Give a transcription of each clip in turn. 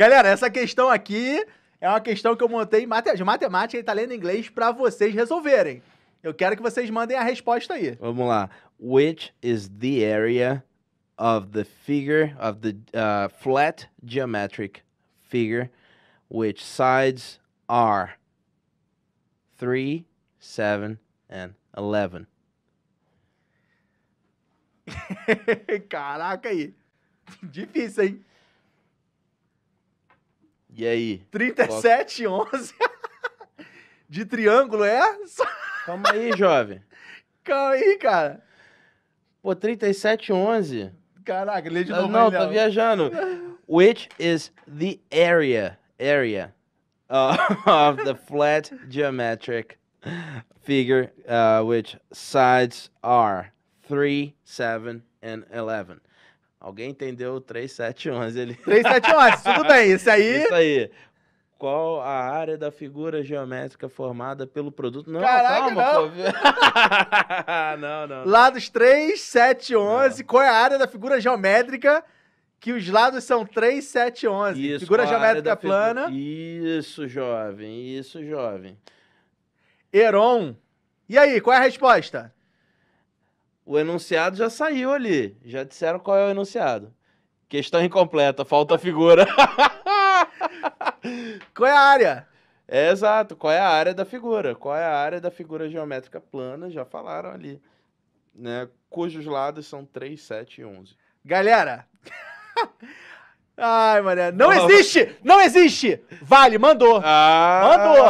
Galera, essa questão aqui é uma questão que eu montei de matemática e italiano e inglês para vocês resolverem. Eu quero que vocês mandem a resposta aí. Vamos lá. Which is the area of the figure of the uh, flat geometric figure which sides are 3, 7 and 11? Caraca aí. Difícil, hein? E aí? 37, qual... 11. De triângulo, é? Calma aí, jovem. Calma aí, cara. Pô, 37, 11. Caraca, lê de ah, novo. Não, não tá viajando. Which is the area, area uh, of the flat geometric figure uh, which sides are 3, 7 and 11. Alguém entendeu o 3711 ali. 3711, tudo bem, isso aí. Isso aí. Qual a área da figura geométrica formada pelo produto? Não, Caraca, calma, não. pô. não, não. Lados 3, 7, 11. Não. Qual é a área da figura geométrica que os lados são 3, 7, 11? Isso, figura geométrica figu... plana. Isso, jovem. Isso, jovem. Heron. E aí, qual é a resposta? o enunciado já saiu ali. Já disseram qual é o enunciado. Questão incompleta, falta figura. qual é a área? É, exato, qual é a área da figura? Qual é a área da figura geométrica plana? Já falaram ali. Né? Cujos lados são 3, 7 e 11. Galera! Ai, mané. Não existe! Não existe! Vale, mandou! Ah, mandou!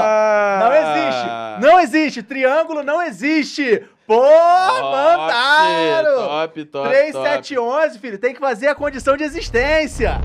não existe. Triângulo não existe. Pô, mandaram! Top, top, 3711, filho, tem que fazer a condição de existência.